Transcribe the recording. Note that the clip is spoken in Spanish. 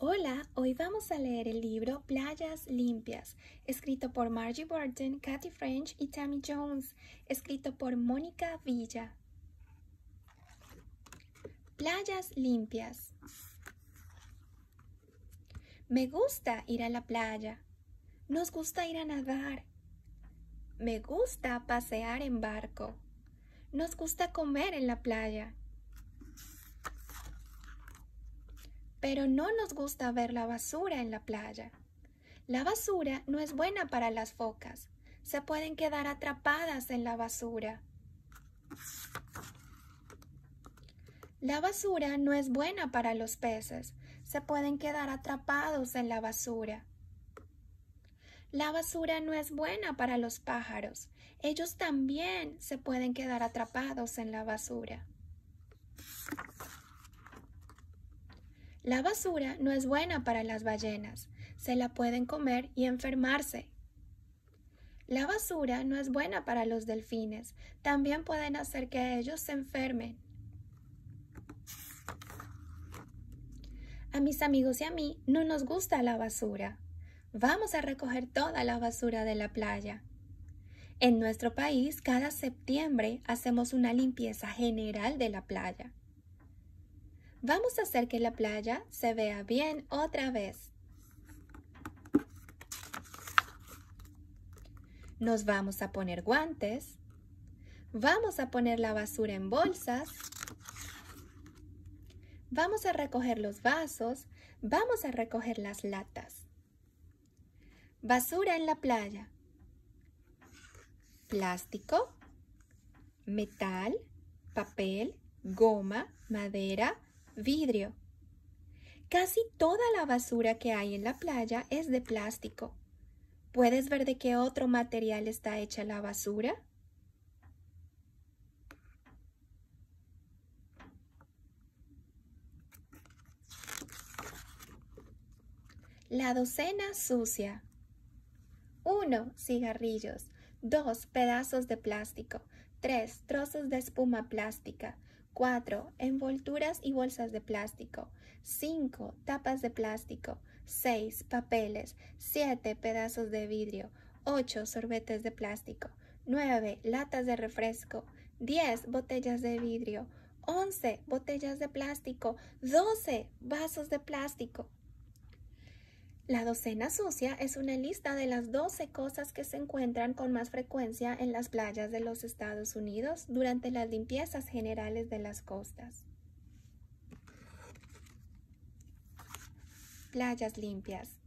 Hola, hoy vamos a leer el libro Playas Limpias, escrito por Margie Burton, Kathy French y Tammy Jones, escrito por Mónica Villa. Playas Limpias. Me gusta ir a la playa. Nos gusta ir a nadar. Me gusta pasear en barco. Nos gusta comer en la playa. pero no nos gusta ver la basura en la playa. La basura no es buena para las focas. Se pueden quedar atrapadas en la basura. La basura no es buena para los peces. Se pueden quedar atrapados en la basura. La basura no es buena para los pájaros. Ellos también se pueden quedar atrapados en la basura. La basura no es buena para las ballenas, se la pueden comer y enfermarse. La basura no es buena para los delfines, también pueden hacer que ellos se enfermen. A mis amigos y a mí no nos gusta la basura. Vamos a recoger toda la basura de la playa. En nuestro país, cada septiembre hacemos una limpieza general de la playa. Vamos a hacer que la playa se vea bien otra vez. Nos vamos a poner guantes. Vamos a poner la basura en bolsas. Vamos a recoger los vasos. Vamos a recoger las latas. Basura en la playa. Plástico, metal, papel, goma, madera, vidrio. Casi toda la basura que hay en la playa es de plástico. ¿Puedes ver de qué otro material está hecha la basura? La docena sucia. 1. Cigarrillos. 2. Pedazos de plástico. 3. Trozos de espuma plástica. 4. Envolturas y bolsas de plástico. 5. Tapas de plástico. 6. Papeles. 7. Pedazos de vidrio. 8. Sorbetes de plástico. 9. Latas de refresco. 10. Botellas de vidrio. 11. Botellas de plástico. 12. Vasos de plástico. La docena sucia es una lista de las 12 cosas que se encuentran con más frecuencia en las playas de los Estados Unidos durante las limpiezas generales de las costas. Playas limpias.